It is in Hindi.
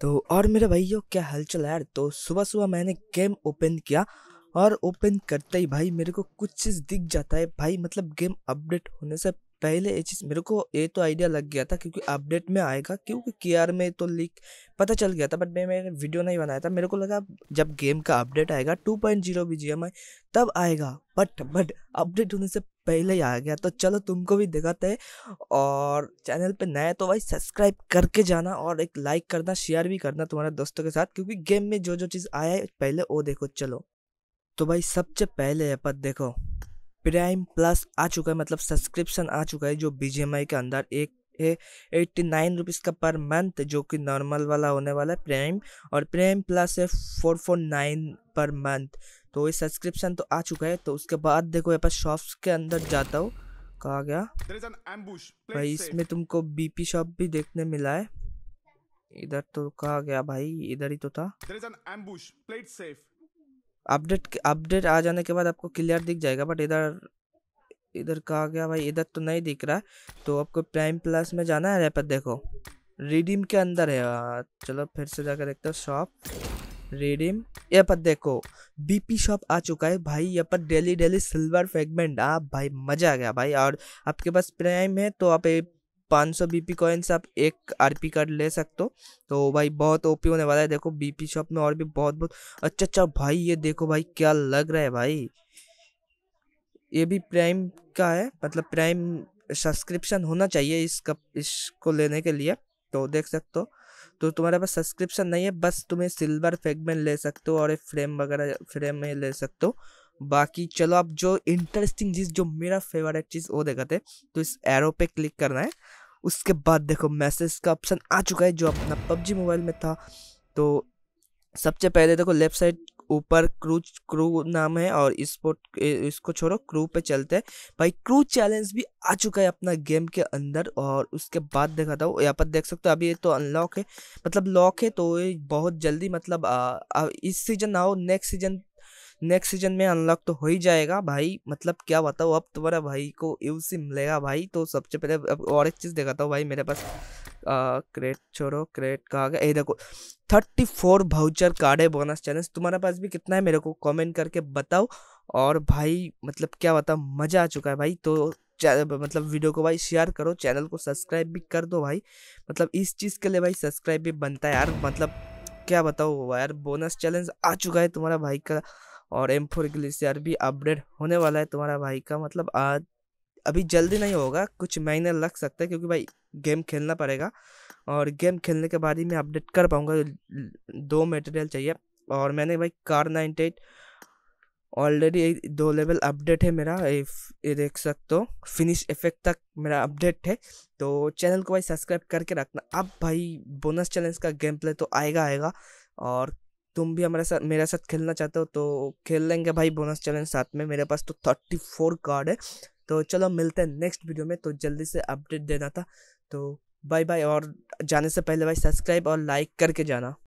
तो और मेरे भाइयों क्या हलचल यार तो सुबह सुबह मैंने गेम ओपन किया और ओपन करते ही भाई मेरे को कुछ चीज़ दिख जाता है भाई मतलब गेम अपडेट होने से पहले ये चीज़ मेरे को ये तो आइडिया लग गया था क्योंकि अपडेट में आएगा क्योंकि के में तो लीक पता चल गया था बट मैं मैंने वीडियो नहीं बनाया था मेरे को लगा जब गेम का अपडेट आएगा two point zero B G M I तब आएगा बट बट अपडेट होने से पहले ही आ गया तो चलो तुमको भी दिखाते हैं और चैनल पे नया तो भाई सब्सक्राइब करके जाना और एक लाइक करना शेयर भी करना तुम्हारे दोस्तों के साथ क्योंकि गेम में जो जो चीज़ आया है पहले वो देखो चलो तो भाई सबसे पहले है पर देखो प्राइम प्लस आ चुका है मतलब सब्सक्रिप्शन आ चुका है जो बी के अंदर एक है एट्टी नाइन रुपीज़ का पर मंथ जो कि नॉर्मल वाला होने वाला है प्राइम और प्राइम प्लस है four four nine per month तो ये सब्सक्रिप्शन तो आ चुका है तो उसके बाद देखो यहाँ पर शॉप्स के अंदर जाता हूँ कहा गया भाई इसमें तुमको बीपी शॉप भी देखने मिला है इधर तो कहा गया भाई इधर ही तो था अपडेट अपडेट आ जाने के बाद आपको क्लियर दिख जाएगा बट इधर इधर कहा गया भाई इधर तो नहीं दिख रहा है तो आपको प्राइम प्लस में जाना है यहाँ पर देखो रिडीम के अंदर है चलो फिर से जाकर देखते हो शॉप रेडीम यहाँ पर देखो बीपी शॉप आ चुका है भाई यहाँ पर डेली डेली सिल्वर फ्रेगमेंट आ भाई मज़ा आ गया भाई और आपके पास प्राइम है तो आप पाँच सौ बी पी कॉइन्स आप एक आर पी कार्ड ले सकते हो तो भाई बहुत ओपी होने वाला है देखो बी पी शॉप में और भी बहुत बहुत अच्छा अच्छा भाई ये देखो भाई क्या लग रहा है भाई ये भी प्राइम का है मतलब प्राइम सब्सक्रिप्शन होना चाहिए इसका इसको लेने के लिए सकते हो देख सकते हो तो तुम्हारे पास सब्सक्रिप्शन नहीं है बस तुम्हें सिल्वर फेगमेंट ले सकते हो और एक फ्रेम वगैरह फ्रेम में ले सकते हो बाकी चलो आप जो इंटरेस्टिंग चीज़ जो मेरा फेवरेट चीज़ वो देखा थे तो इस एरो पे क्लिक करना है उसके बाद देखो मैसेज का ऑप्शन आ चुका है जो अपना पबजी मोबाइल में था तो सबसे पहले देखो लेफ्ट साइड ऊपर क्रूज क्रू नाम है और इस स्पोर्ट इसको छोड़ो क्रू पे चलते हैं भाई क्रू चैलेंज भी आ चुका है अपना गेम के अंदर और उसके बाद दिखाता हूँ यहाँ पर देख सकते हो अभी ये तो अनलॉक है मतलब लॉक है तो बहुत जल्दी मतलब आ, आ, इस सीजन ना हो नेक्स्ट सीजन नेक्स्ट सीजन में अनलॉक तो हो ही जाएगा भाई मतलब क्या बताओ अब तुम्हारा भाई को यू सी मिलेगा भाई तो सबसे पहले अब और एक चीज़ दिखाता हूँ भाई मेरे पास क्रेट छोड़ो क्रेट कहा गया ये देखो थर्टी फोर भाउचर कार्ड है बोनस चैलेंज तुम्हारे पास भी कितना है मेरे को कमेंट करके बताओ और भाई मतलब क्या बताओ मज़ा आ चुका है भाई तो मतलब वीडियो को भाई शेयर करो चैनल को सब्सक्राइब भी कर दो भाई मतलब इस चीज़ के लिए भाई सब्सक्राइब भी बनता है यार मतलब क्या बताओ यार बोनस चैलेंज आ चुका है तुम्हारा भाई का और एम फोर ग्लेशियर भी अपडेट होने वाला है तुम्हारा भाई का मतलब आज अभी जल्दी नहीं होगा कुछ महीने लग सकता है क्योंकि भाई गेम खेलना पड़ेगा और गेम खेलने के बाद ही मैं अपडेट कर पाऊँगा दो मटेरियल चाहिए और मैंने भाई कार नाइनटी एट ऑलरेडी दो लेवल अपडेट है मेरा ये देख सकते हो फिनिश इफेक्ट तक मेरा अपडेट है तो चैनल को भाई सब्सक्राइब करके रखना अब भाई बोनस चैलेंज का गेम प्ले तो आएगा आएगा और तुम भी हमारे साथ मेरे साथ खेलना चाहते हो तो खेल लेंगे भाई बोनस चैलेंज साथ में मेरे पास तो थर्टी फोर कार्ड है तो चलो मिलते हैं नेक्स्ट वीडियो में तो जल्दी से अपडेट देना था तो बाय बाय और जाने से पहले भाई सब्सक्राइब और लाइक करके जाना